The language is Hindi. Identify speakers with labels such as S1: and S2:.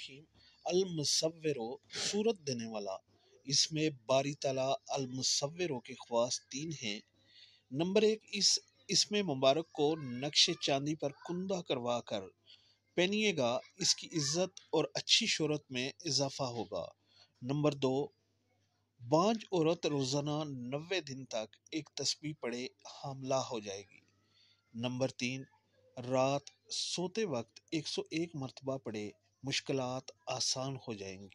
S1: रहीम अलमसवरो सूरत देने वाला इसमें बारी तला अलमसवरो के ख्वास तीन हैं नंबर एक इस इसमें मुबारक को नक्श चांदी पर कुंदा करवा कर पहनिएगा इसकी इज्जत और अच्छी शहरत में इजाफा होगा नंबर दो बांझ औरत रोज़ाना नबे दिन तक एक तस्वीर पड़े हमला हो जाएगी नंबर तीन रात सोते वक्त एक सौ एक मरतबा पढ़ें मुश्किलात आसान हो जाएंगी